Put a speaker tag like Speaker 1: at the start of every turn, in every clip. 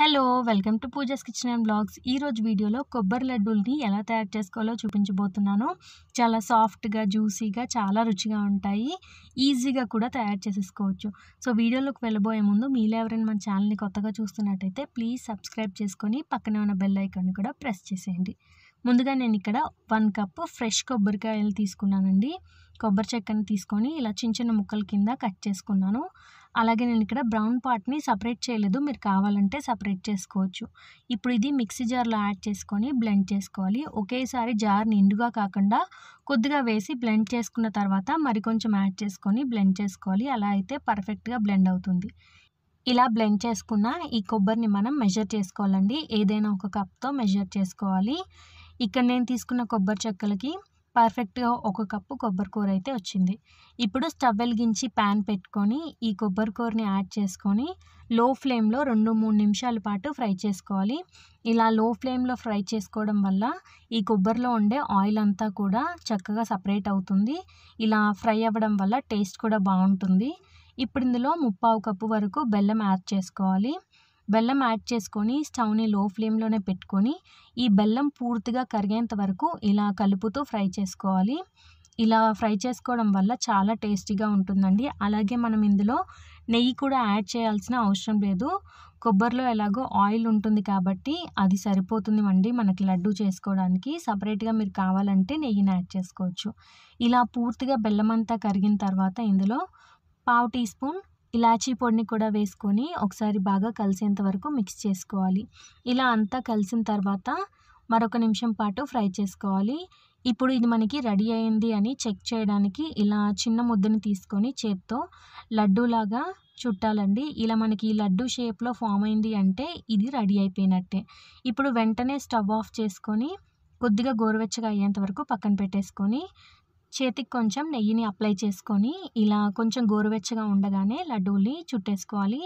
Speaker 1: hello welcome to Pooja's kitchen and blogs ఈరోజు వీడియోలో కొబ్బరి లడ్డూల్ని ఎలా తయారు చేసుకోవాలో చూపించబోతున్నాను చాలా సాఫ్ట్గా జ్యూసీగా చాలా రుచిగా ఉంటాయి ఈజీగా కూడా తయారు చేసేసుకోవచ్చు సో వీడియోలోకి వెళ్ళబోయే ముందు మీలో ఎవరైనా మన ఛానల్ని కొత్తగా చూస్తున్నట్టయితే ప్లీజ్ సబ్స్క్రైబ్ చేసుకొని పక్కనే ఉన్న బెల్ ఐకాన్ని కూడా ప్రెస్ చేసేయండి ముందుగా నేను ఇక్కడ వన్ కప్ ఫ్రెష్ కొబ్బరికాయలు తీసుకున్నానండి కొబ్బరి చెక్కని తీసుకొని ఇలా చిన్న చిన్న ముక్కల కింద కట్ చేసుకున్నాను అలాగే నేను ఇక్కడ బ్రౌన్ పార్ట్ని సపరేట్ చేయలేదు మీరు కావాలంటే సపరేట్ చేసుకోవచ్చు ఇప్పుడు ఇది మిక్సీ జార్లో యాడ్ చేసుకొని బ్లెండ్ చేసుకోవాలి ఒకేసారి జార్ నిండుగా కాకుండా కొద్దిగా వేసి బ్లెండ్ చేసుకున్న తర్వాత మరి కొంచెం యాడ్ చేసుకొని బ్లెండ్ చేసుకోవాలి అలా అయితే పర్ఫెక్ట్గా బ్లెండ్ అవుతుంది ఇలా బ్లెండ్ చేసుకున్న ఈ కొబ్బరిని మనం మెజర్ చేసుకోవాలండి ఏదైనా ఒక కప్తో మెజర్ చేసుకోవాలి ఇక్కడ నేను తీసుకున్న కొబ్బరి చెక్కలకి పర్ఫెక్ట్గా ఒక కప్పు కొబ్బరి కూర అయితే వచ్చింది ఇప్పుడు స్టవ్ వెలిగించి ప్యాన్ పెట్టుకొని ఈ కొబ్బరి కూరని యాడ్ చేసుకొని లో ఫ్లేమ్లో రెండు మూడు నిమిషాల పాటు ఫ్రై చేసుకోవాలి ఇలా లో ఫ్లేమ్లో ఫ్రై చేసుకోవడం వల్ల ఈ కొబ్బరిలో ఉండే ఆయిల్ అంతా కూడా చక్కగా సపరేట్ అవుతుంది ఇలా ఫ్రై అవ్వడం వల్ల టేస్ట్ కూడా బాగుంటుంది ఇప్పుడు ఇందులో ముప్పావు కప్పు వరకు బెల్లం యాడ్ చేసుకోవాలి బెల్లం యాడ్ చేసుకొని స్టవ్ని లో ఫ్లేమ్లోనే పెట్టుకొని ఈ బెల్లం పూర్తిగా కరిగేంత వరకు ఇలా కలుపుతూ ఫ్రై చేసుకోవాలి ఇలా ఫ్రై చేసుకోవడం వల్ల చాలా టేస్టీగా ఉంటుందండి అలాగే మనం ఇందులో నెయ్యి కూడా యాడ్ చేయాల్సిన అవసరం లేదు కొబ్బరిలో ఎలాగో ఆయిల్ ఉంటుంది కాబట్టి అది సరిపోతుంది అండి మనకి లడ్డు చేసుకోవడానికి సపరేట్గా మీరు కావాలంటే నెయ్యిని యాడ్ చేసుకోవచ్చు ఇలా పూర్తిగా బెల్లం అంతా కరిగిన తర్వాత ఇందులో పావు టీ స్పూన్ ఇలాచీ పొడిని కూడా వేసుకొని ఒకసారి బాగా కలిసేంత వరకు మిక్స్ చేసుకోవాలి ఇలా అంతా కలిసిన తర్వాత మరొక నిమిషం పాటు ఫ్రై చేసుకోవాలి ఇప్పుడు ఇది మనకి రెడీ అయింది అని చెక్ చేయడానికి ఇలా చిన్న ముద్దని తీసుకొని చేత్తో లడ్డూలాగా చుట్టాలండి ఇలా మనకి ఈ లడ్డు షేప్లో ఫామ్ అయింది అంటే ఇది రెడీ అయిపోయినట్టే ఇప్పుడు వెంటనే స్టవ్ ఆఫ్ చేసుకొని కొద్దిగా గోరువెచ్చగా అయ్యేంత వరకు పక్కన పెట్టేసుకొని చేతికి కొంచెం నెయ్యిని అప్లై చేసుకొని ఇలా కొంచెం గోరువెచ్చగా ఉండగానే లడ్డూల్ని చుట్టేసుకోవాలి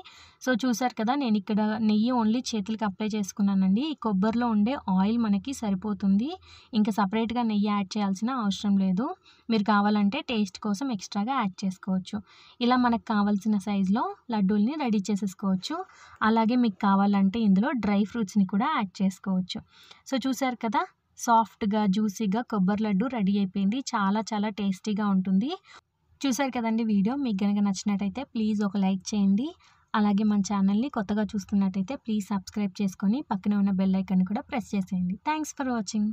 Speaker 1: సో చూసారు కదా నేను ఇక్కడ నెయ్యి ఓన్లీ చేతులకి అప్లై చేసుకున్నానండి ఈ కొబ్బరిలో ఉండే ఆయిల్ మనకి సరిపోతుంది ఇంకా సపరేట్గా నెయ్యి యాడ్ చేయాల్సిన అవసరం లేదు మీరు కావాలంటే టేస్ట్ కోసం ఎక్స్ట్రాగా యాడ్ చేసుకోవచ్చు ఇలా మనకు కావాల్సిన సైజులో లడ్డూల్ని రెడీ చేసేసుకోవచ్చు అలాగే మీకు కావాలంటే ఇందులో డ్రై ఫ్రూట్స్ని కూడా యాడ్ చేసుకోవచ్చు సో చూసారు కదా సాఫ్ట్గా జ్యూసీగా కొబ్బరి లడ్డు రెడీ అయిపోయింది చాలా చాలా టేస్టీగా ఉంటుంది చూసారు కదండి వీడియో మీకు కనుక నచ్చినట్టయితే ప్లీజ్ ఒక లైక్ చేయండి అలాగే మన ఛానల్ని కొత్తగా చూస్తున్నట్టయితే ప్లీజ్ సబ్స్క్రైబ్ చేసుకొని పక్కన ఉన్న బెల్ ఐకాన్ కూడా ప్రెస్ చేసేయండి థ్యాంక్స్ ఫర్ వాచింగ్